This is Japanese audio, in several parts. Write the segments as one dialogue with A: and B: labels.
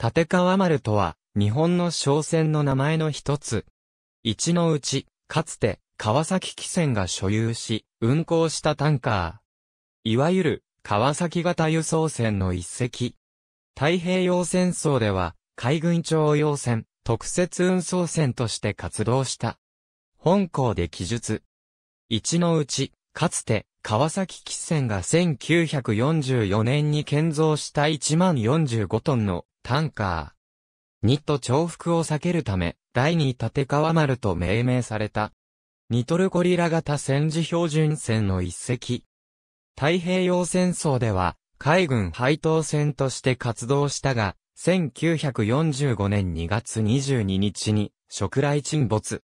A: 立川丸とは、日本の商船の名前の一つ。一のうち、かつて、川崎汽船が所有し、運航したタンカー。いわゆる、川崎型輸送船の一隻。太平洋戦争では、海軍徴用船、特設運送船として活動した。本校で記述。一のうち、かつて、川崎汽船が1944年に建造した1万45トンのタンカーニット重複を避けるため、第二立川丸と命名された。ニトルコリラ型戦時標準船の一隻。太平洋戦争では、海軍配当船として活動したが、1945年2月22日に、食来沈没。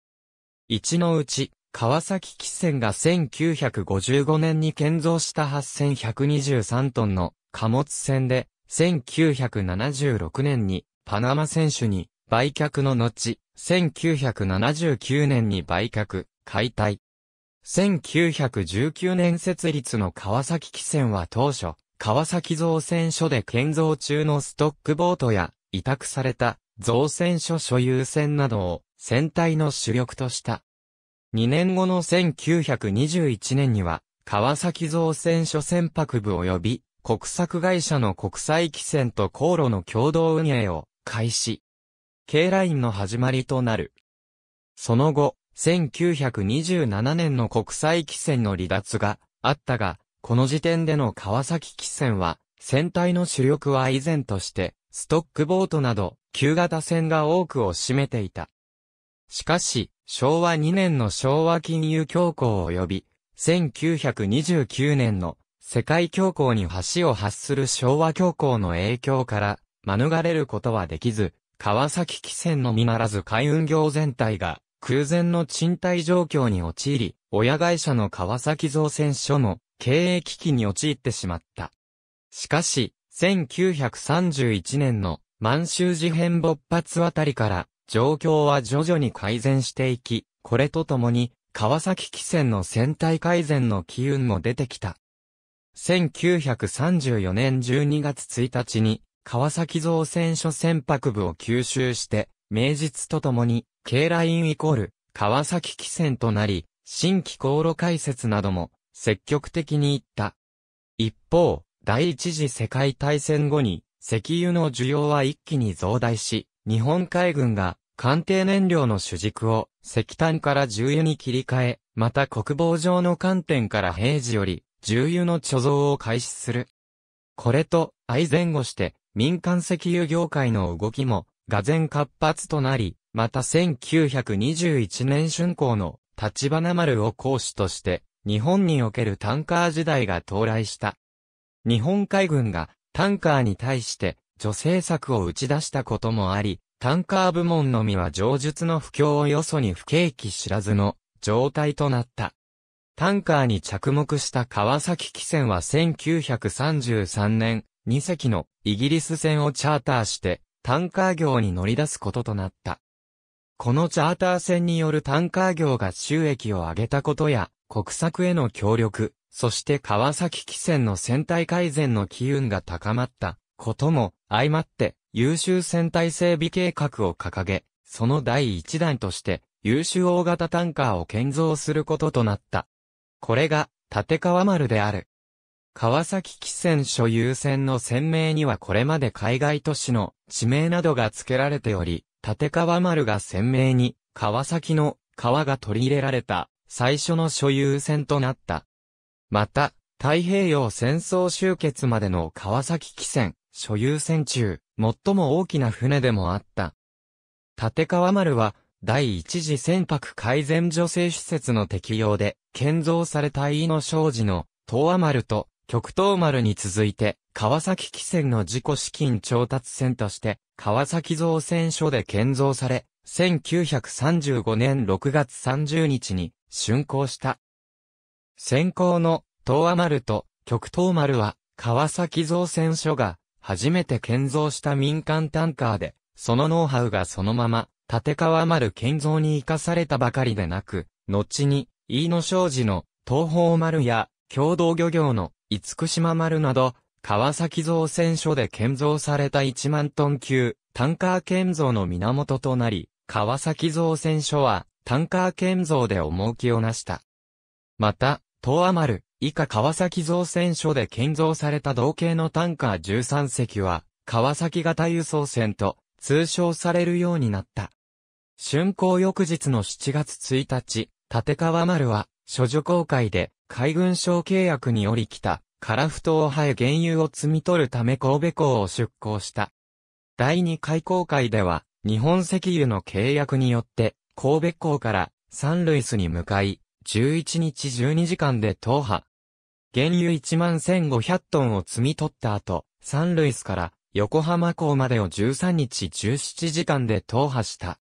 A: 一のうち、川崎汽船が1955年に建造した8123トンの貨物船で、1976年にパナマ選手に売却の後、1979年に売却、解体。1919年設立の川崎汽船は当初、川崎造船所で建造中のストックボートや委託された造船所所有船などを船体の主力とした。2年後の1921年には川崎造船所船舶部及び国策会社の国際汽船と航路の共同運営を開始。K ラインの始まりとなる。その後、1927年の国際汽船の離脱があったが、この時点での川崎汽船は、船体の主力は以前として、ストックボートなど、旧型船が多くを占めていた。しかし、昭和2年の昭和金融恐慌及び、1929年の世界恐慌に橋を発する昭和恐慌の影響から、免れることはできず、川崎汽船のみならず海運業全体が、空前の賃貸状況に陥り、親会社の川崎造船所も、経営危機に陥ってしまった。しかし、1931年の満州事変勃発あたりから、状況は徐々に改善していき、これとともに、川崎汽船の船体改善の機運も出てきた。1934年12月1日に、川崎造船所船舶部を吸収して、名実とともに、K ラインイコール、川崎汽船となり、新規航路開設なども、積極的に行った。一方、第一次世界大戦後に、石油の需要は一気に増大し、日本海軍が艦艇燃料の主軸を石炭から重油に切り替え、また国防上の観点から平時より重油の貯蔵を開始する。これと相前後して民間石油業界の動きもがん活発となり、また1921年春光の立花丸を講師として日本におけるタンカー時代が到来した。日本海軍がタンカーに対して女性策を打ち出したこともあり、タンカー部門のみは上述の不況をよそに不景気知らずの状態となった。タンカーに着目した川崎汽船は1933年、2隻のイギリス船をチャーターして、タンカー業に乗り出すこととなった。このチャーター船によるタンカー業が収益を上げたことや、国策への協力、そして川崎汽船の船体改善の機運が高まったことも相まって優秀船体整備計画を掲げ、その第一弾として優秀大型タンカーを建造することとなった。これが、立川丸である。川崎汽船所有船の船名にはこれまで海外都市の地名などが付けられており、立川丸が船名に、川崎の川が取り入れられた、最初の所有船となった。また、太平洋戦争終結までの川崎汽船、所有船中、最も大きな船でもあった。立川丸は、第一次船舶改善助成施設の適用で、建造された飯野商事の、東亜丸と、極東丸に続いて、川崎汽船の自己資金調達船として、川崎造船所で建造され、1935年6月30日に、竣工した。先行の、東亜丸と、極東丸は、川崎造船所が、初めて建造した民間タンカーで、そのノウハウがそのまま、立川丸建造に生かされたばかりでなく、後に、飯野商事の東方丸や共同漁業の五福島丸など、川崎造船所で建造された1万トン級、タンカー建造の源となり、川崎造船所は、タンカー建造で重きをなした。また、東亜丸、以下川崎造船所で建造された同型のタンカー13隻は、川崎型輸送船と通称されるようになった。春光翌日の7月1日、立川丸は、処女航海で、海軍省契約により来た、フトを生え原油を摘み取るため神戸港を出港した。第二回航海では、日本石油の契約によって、神戸港からサンルイスに向かい、11日12時間で踏破。原油1万1500トンを積み取った後、サンルイスから横浜港までを13日17時間で踏破した。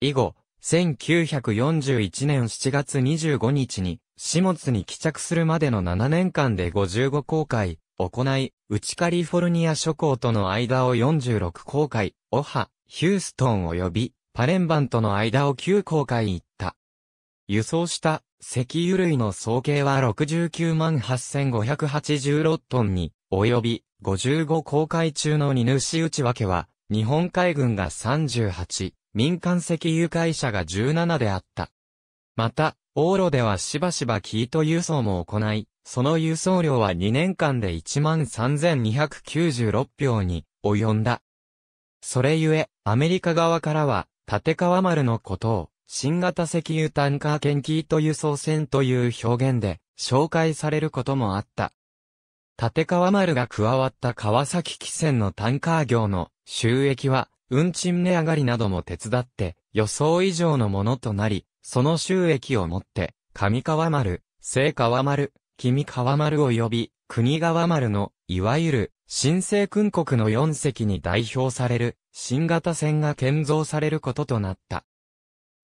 A: 以後、1941年7月25日に、始末に帰着するまでの7年間で55航海、行い、内カリフォルニア諸港との間を46航海、オハ、ヒューストン及び、パレンバンとの間を9航海行った。輸送した石油類の総計は69万8586トンに、及び55航海中の荷主内訳は、日本海軍が38、民間石油会社が17であった。また、往路ではしばしばキート輸送も行い、その輸送量は2年間で13,296票に及んだ。それゆえ、アメリカ側からは、立川丸のことを、新型石油タンカー兼キート輸送船という表現で、紹介されることもあった。立川丸が加わった川崎汽船のタンカー業の収益は、運賃値上がりなども手伝って予想以上のものとなり、その収益をもって、上川丸、聖川丸、君川丸及び国川丸の、いわゆる新生君国の4隻に代表される新型船が建造されることとなった。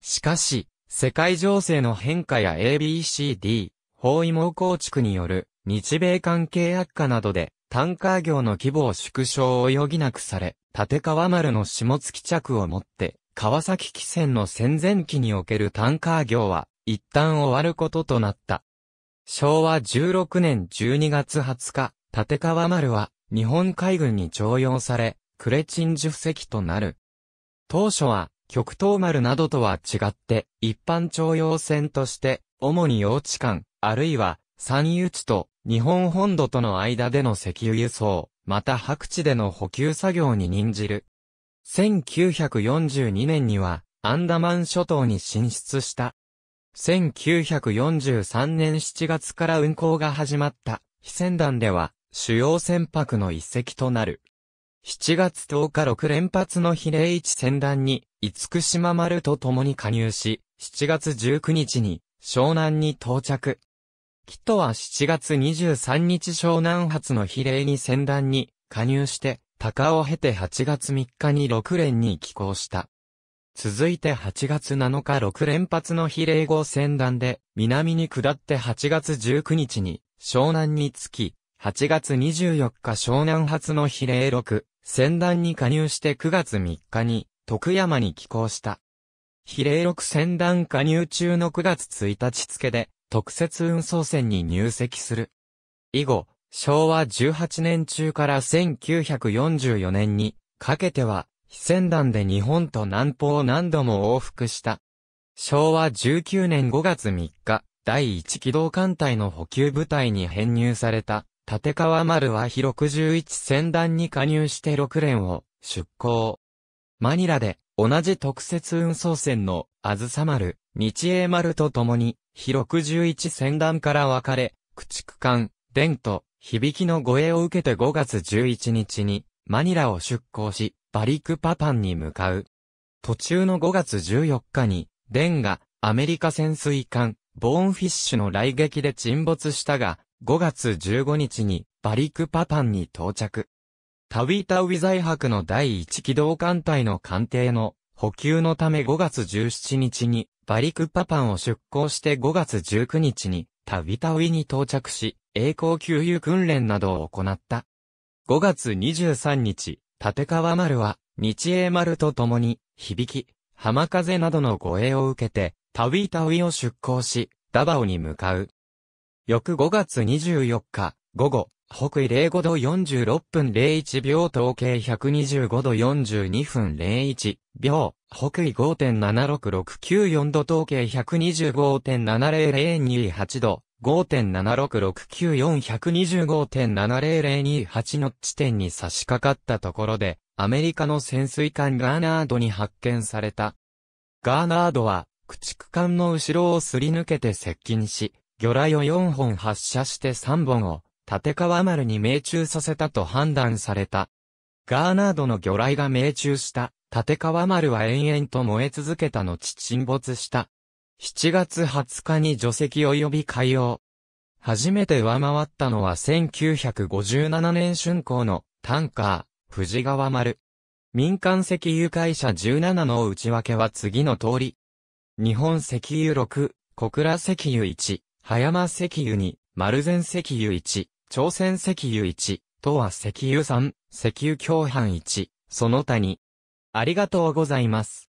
A: しかし、世界情勢の変化や ABCD、包囲網構築による日米関係悪化などでタンカー業の規模を縮小を余儀なくされ、立川丸の下月着をもって、川崎汽船の戦前期におけるタンカー業は、一旦終わることとなった。昭和16年12月20日、立川丸は、日本海軍に徴用され、クレチン受0隻となる。当初は、極東丸などとは違って、一般徴用船として、主に用地間、あるいは、三遊地と、日本本土との間での石油輸送、また白地での補給作業に任じる。1942年には、アンダマン諸島に進出した。1943年7月から運航が始まった、非船団では、主要船舶の一隻となる。7月10日6連発の比例一船団に、五福島丸と共に加入し、7月19日に湘南に到着。キットは7月23日湘南発の比例に戦団に加入して、高を経て8月3日に6連に寄港した。続いて8月7日6連発の比例後戦団で、南に下って8月19日に湘南に着き、8月24日湘南発の比例6、戦団に加入して9月3日に徳山に寄港した。比例6戦団加入中の9月1日付で、特設運送船に入籍する。以後、昭和18年中から1944年にかけては、非船団で日本と南方を何度も往復した。昭和19年5月3日、第1機動艦隊の補給部隊に編入された、立川丸は日61船団に加入して6連を出港。マニラで同じ特設運送船のあずさ丸、日英丸と共に、日61戦団から分かれ、駆逐艦、伝と、響きの護衛を受けて5月11日に、マニラを出港し、バリクパパンに向かう。途中の5月14日に、伝が、アメリカ潜水艦、ボーンフィッシュの来撃で沈没したが、5月15日に、バリクパパンに到着。タウィタウィ在泊の第1機動艦隊の艦艇の補給のため5月17日にバリクッパパンを出港して5月19日に、タビタウィに到着し、栄光給油訓練などを行った。5月23日、立川丸は、日英丸と共に、響き、浜風などの護衛を受けて、タウィタウィを出港し、ダバオに向かう。翌5月24日、午後、北緯05度46分01秒統計125度42分01秒、北緯5.76694度統計125.70028度、5.7669425.70028の地点に差し掛かったところで、アメリカの潜水艦ガーナードに発見された。ガーナードは、駆逐艦の後ろをすり抜けて接近し、魚雷を4本発射して3本を、立川丸に命中させたと判断された。ガーナードの魚雷が命中した、立川丸は延々と燃え続けた後沈没した。7月20日に除籍及び海洋。初めて上回ったのは1957年春光のタンカー、藤川丸。民間石油会社17の内訳は次の通り。日本石油6、小倉石油1、葉山石油2、丸善石油1、朝鮮石油1、とは石油3、石油共犯1、その他に。ありがとうございます。